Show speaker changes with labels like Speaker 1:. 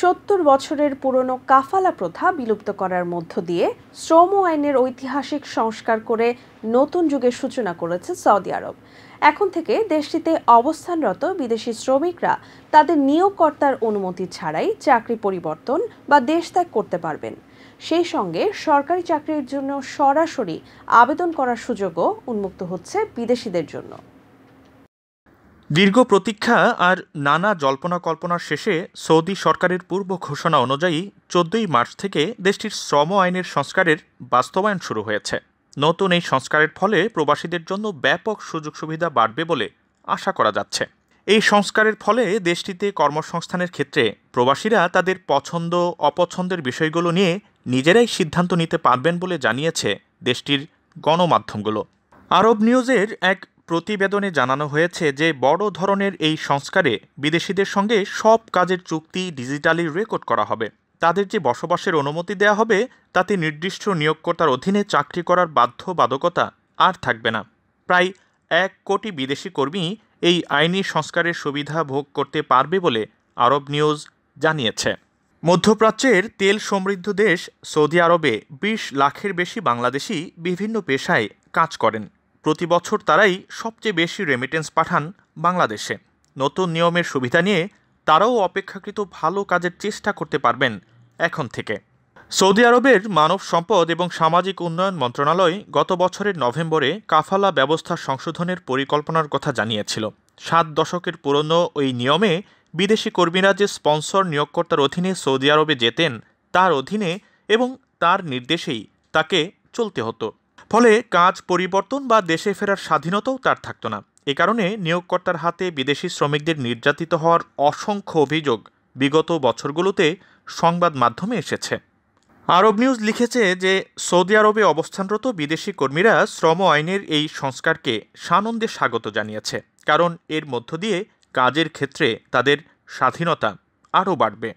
Speaker 1: সত্তর বছরের পুরনো কাফালা প্রথা বিলুপ্ত করার মধ্য দিয়ে শ্রম আইনের ঐতিহাসিক সংস্কার করে নতুন যুগের সূচনা করেছে সৌদি আরব এখন থেকে দেশটিতে অবস্থানরত বিদেশি শ্রমিকরা তাদের নিয়োগকর্তার অনুমতি ছাড়াই চাকরি পরিবর্তন বা দেশ ত্যাগ করতে পারবেন সেই সঙ্গে সরকারি চাকরির জন্য সরাসরি আবেদন করার সুযোগও উন্মুক্ত হচ্ছে বিদেশিদের জন্য
Speaker 2: দীর্ঘ প্রতীক্ষা আর নানা জল্পনা কল্পনার শেষে সৌদি সরকারের পূর্ব ঘোষণা অনুযায়ী চোদ্দই মার্চ থেকে দেশটির শ্রম আইনের সংস্কারের বাস্তবায়ন শুরু হয়েছে নতুন এই সংস্কারের ফলে প্রবাসীদের জন্য ব্যাপক সুযোগ সুবিধা বাড়বে বলে আশা করা যাচ্ছে এই সংস্কারের ফলে দেশটিতে কর্মসংস্থানের ক্ষেত্রে প্রবাসীরা তাদের পছন্দ অপছন্দের বিষয়গুলো নিয়ে নিজেরাই সিদ্ধান্ত নিতে পারবেন বলে জানিয়েছে দেশটির গণমাধ্যমগুলো আরব নিউজের এক প্রতিবেদনে জানানো হয়েছে যে বড় ধরনের এই সংস্কারে বিদেশিদের সঙ্গে সব কাজের চুক্তি ডিজিটালি রেকর্ড করা হবে তাদের যে বসবাসের অনুমতি দেয়া হবে তাতে নির্দিষ্ট নিয়োগকর্তার অধীনে চাকরি করার বাধ্যবাধকতা আর থাকবে না প্রায় এক কোটি বিদেশি কর্মী এই আইনি সংস্কারের সুবিধা ভোগ করতে পারবে বলে আরব নিউজ জানিয়েছে মধ্যপ্রাচ্যের তেল সমৃদ্ধ দেশ সৌদি আরবে বিশ লাখের বেশি বাংলাদেশি বিভিন্ন পেশায় কাজ করেন প্রতি বছর তারাই সবচেয়ে বেশি রেমিটেন্স পাঠান বাংলাদেশে নতুন নিয়মের সুবিধা নিয়ে তারাও অপেক্ষাকৃত ভালো কাজের চেষ্টা করতে পারবেন এখন থেকে সৌদি আরবের মানব সম্পদ এবং সামাজিক উন্নয়ন মন্ত্রণালয় গত বছরের নভেম্বরে কাফালা ব্যবস্থা সংশোধনের পরিকল্পনার কথা জানিয়েছিল সাত দশকের পুরনো ওই নিয়মে বিদেশি কর্মীরা যে স্পন্সর নিয়োগকর্তার অধীনে সৌদি আরবে যেতেন তার অধীনে এবং তার নির্দেশেই তাকে চলতে হতো ফলে কাজ পরিবর্তন বা দেশে ফেরার স্বাধীনতাও তার থাকতো না এ কারণে নিয়োগকর্তার হাতে বিদেশি শ্রমিকদের নির্যাতিত হওয়ার অসংখ্য অভিযোগ বিগত বছরগুলোতে সংবাদ মাধ্যমে এসেছে আরব নিউজ লিখেছে যে সৌদি আরবে অবস্থানরত বিদেশি কর্মীরা শ্রম আইনের এই সংস্কারকে সানন্দে স্বাগত জানিয়েছে কারণ এর মধ্য দিয়ে কাজের ক্ষেত্রে তাদের স্বাধীনতা আরও বাড়বে